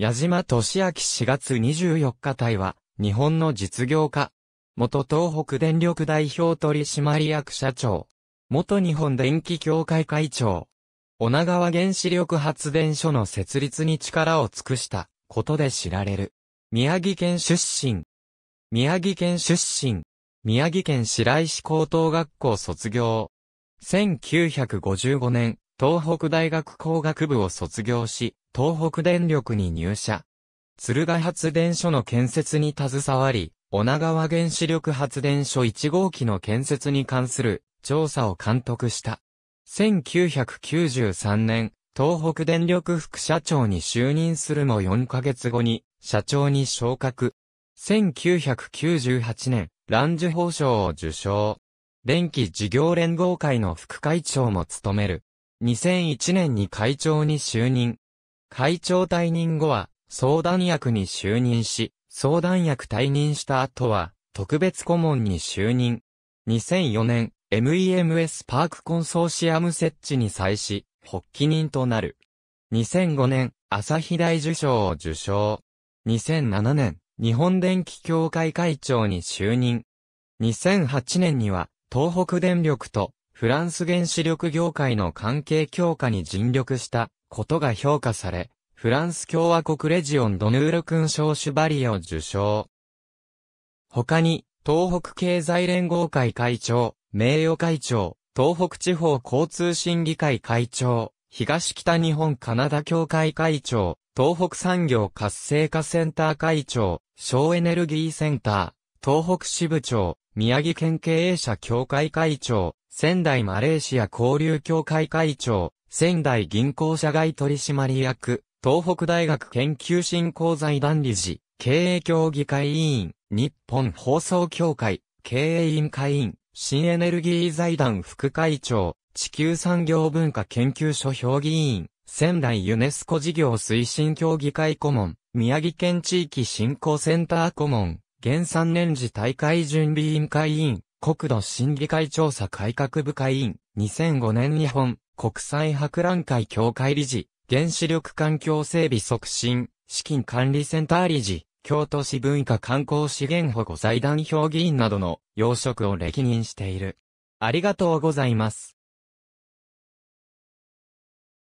矢島俊明4月24日隊は、日本の実業家。元東北電力代表取締役社長。元日本電気協会会長。女川原子力発電所の設立に力を尽くしたことで知られる。宮城県出身。宮城県出身。宮城県白石高等学校卒業。1955年、東北大学工学部を卒業し、東北電力に入社。鶴ヶ発電所の建設に携わり、女川原子力発電所1号機の建設に関する調査を監督した。1993年、東北電力副社長に就任するも4ヶ月後に、社長に昇格。1998年、ランジュ報賞を受賞。電気事業連合会の副会長も務める。2001年に会長に就任。会長退任後は、相談役に就任し、相談役退任した後は、特別顧問に就任。2004年、MEMS パークコンソーシアム設置に際し、発起人となる。2005年、朝日大受賞を受賞。2007年、日本電気協会会長に就任。2008年には、東北電力とフランス原子力業界の関係強化に尽力したことが評価され、フランス共和国レジオン・ドヌール勲章シュバリを受賞。他に、東北経済連合会会長、名誉会長、東北地方交通審議会会長、東北日本カナダ協会会長、東北産業活性化センター会長、省エネルギーセンター、東北支部長、宮城県経営者協会会長、仙台マレーシア交流協会会長、仙台銀行社外取締役、東北大学研究振興財団理事、経営協議会委員、日本放送協会、経営委員会員、新エネルギー財団副会長、地球産業文化研究所評議員、仙台ユネスコ事業推進協議会顧問、宮城県地域振興センター顧問、原産年次大会準備委員会委員、国土審議会調査改革部会委員、2005年日本、国際博覧会協会理事、原子力環境整備促進、資金管理センター理事、京都市文化観光資源保護財団評議員などの要職を歴任している。ありがとうございます。